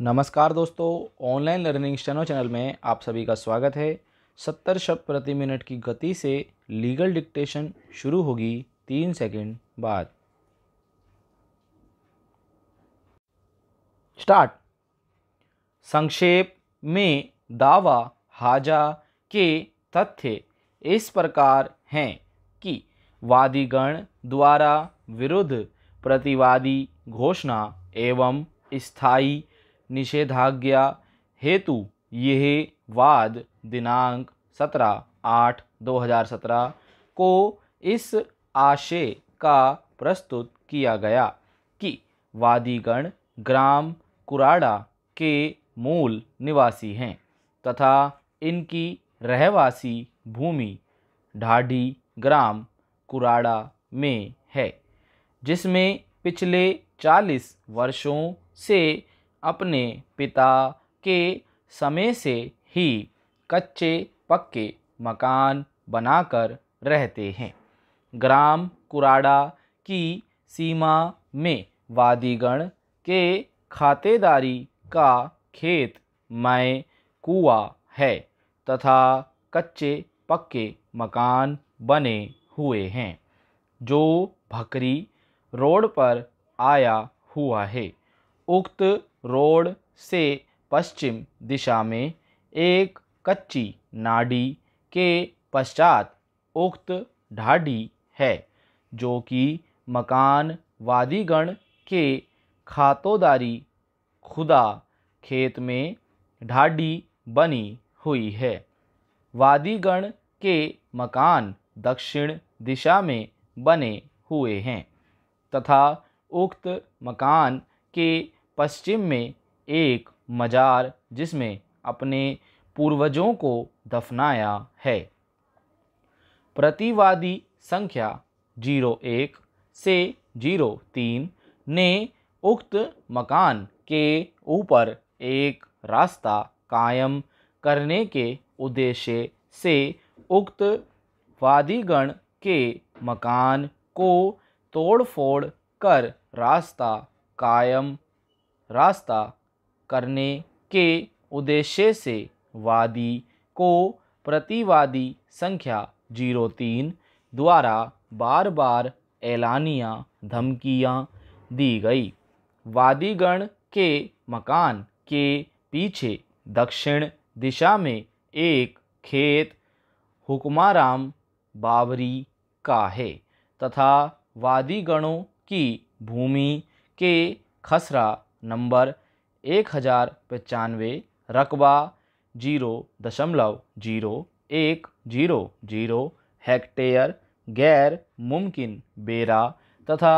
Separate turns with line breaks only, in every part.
नमस्कार दोस्तों online learning steno channel में आप सभी का स्वागत है सत्तर शब्द प्रति मिनट की गति से लीगल डिक्टेशन शुरू होगी तीन सेकंड बाद स्टार्ट संक्षेप में दावा हाजा के तथ्य इस प्रकार हैं कि वादीगण द्वारा विरुद्ध प्रतिवादी घोषणा एवं स्थायी निषेधाज्ञा हेतु यह वाद दिनांक 17 आठ 2017 को इस आशय का प्रस्तुत किया गया कि वादीगण ग्राम कुराड़ा के मूल निवासी हैं तथा इनकी रहवासी भूमि ढाढ़ी ग्राम कुराड़ा में है जिसमें पिछले 40 वर्षों से अपने पिता के समय से ही कच्चे पक्के मकान बनाकर रहते हैं ग्राम कुराड़ा की सीमा में वादीगण के खातेदारी का खेत मैं कुआ है तथा कच्चे पक्के मकान बने हुए हैं जो भकरी रोड पर आया हुआ है उक्त रोड से पश्चिम दिशा में एक कच्ची नाडी के पश्चात उक्त ढाडी है जो कि मकान वादीगण के खातोदारी खुदा खेत में ढाडी बनी हुई है वादीगण के मकान दक्षिण दिशा में बने हुए हैं तथा उक्त मकान के पश्चिम में एक मज़ार जिसमें अपने पूर्वजों को दफनाया है प्रतिवादी संख्या जीरो एक से जीरो तीन ने उक्त मकान के ऊपर एक रास्ता कायम करने के उद्देश्य से उक्त वादीगण के मकान को तोड़फोड़ कर रास्ता कायम रास्ता करने के उद्देश्य से वादी को प्रतिवादी संख्या जीरो तीन द्वारा बार बार ऐलानिया धमकियां दी गई वादीगण के मकान के पीछे दक्षिण दिशा में एक खेत हुक्माराम बावरी का है तथा वादीगणों की भूमि के खसरा नंबर एक हज़ार पचानवे रकबा जीरो दशमलव जीरो एक जीरो जीरो हेक्टेयर गैर मुमकिन बेरा तथा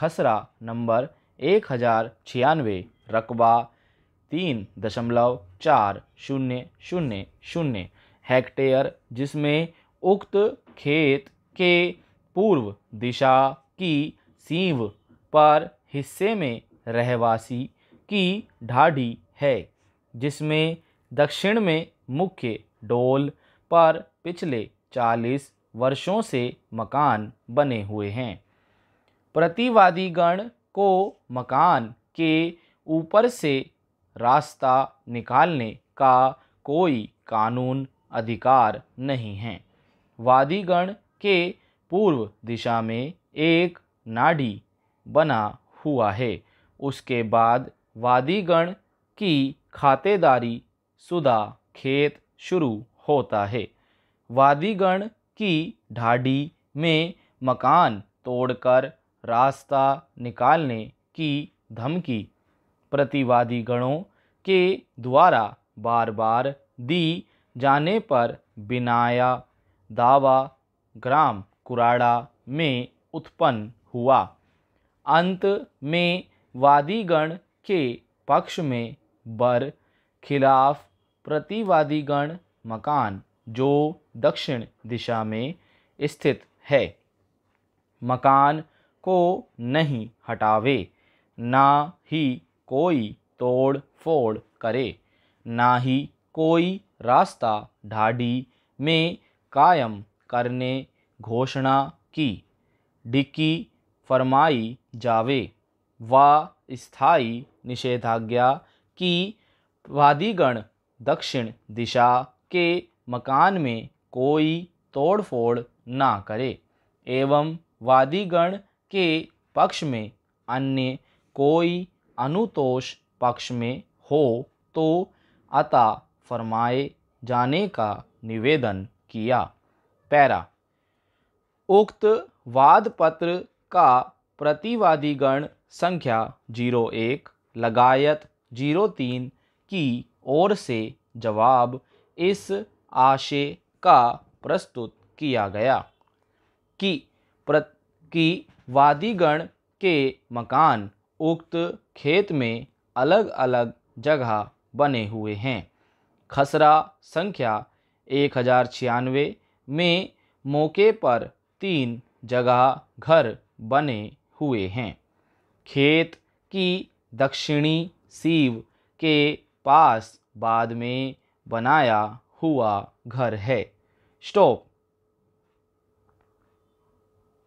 खसरा नंबर एक हज़ार छियानवे रकबा तीन दशमलव चार शून्य शून्य शून्य हेक्टेयर जिसमें उक्त खेत के पूर्व दिशा की सीव पर हिस्से में रहवासी की ढाढ़ी है जिसमें दक्षिण में मुख्य डोल पर पिछले 40 वर्षों से मकान बने हुए हैं प्रतिवादीगण को मकान के ऊपर से रास्ता निकालने का कोई कानून अधिकार नहीं है वादीगण के पूर्व दिशा में एक नाडी बना हुआ है उसके बाद वादीगण की खातेदारी सुदा खेत शुरू होता है वादीगण की ढाडी में मकान तोड़कर रास्ता निकालने की धमकी प्रतिवादी गणों के द्वारा बार बार दी जाने पर बिनाया दावा ग्राम कुराड़ा में उत्पन्न हुआ अंत में वादीगण के पक्ष में बर खिलाफ प्रतिवादीगण मकान जो दक्षिण दिशा में स्थित है मकान को नहीं हटावे ना ही कोई तोड़ फोड़ करे ना ही कोई रास्ता ढाडी में कायम करने घोषणा की डिक्की फरमाई जावे व स्थायी निषेधाज्ञा की वादीगण दक्षिण दिशा के मकान में कोई तोड़फोड़ ना करे एवं वादीगण के पक्ष में अन्य कोई अनुतोष पक्ष में हो तो अता फरमाए जाने का निवेदन किया पैरा उक्त वादपत्र का प्रतिवादीगण संख्या जीरो एक लगायत जीरो तीन की ओर से जवाब इस आशय का प्रस्तुत किया गया कि प्रत की वादीगण के मकान उक्त खेत में अलग अलग जगह बने हुए हैं खसरा संख्या एक हज़ार छियानवे में मौके पर तीन जगह घर बने हुए हैं खेत की दक्षिणी सीव के पास बाद में बनाया हुआ घर है स्टॉप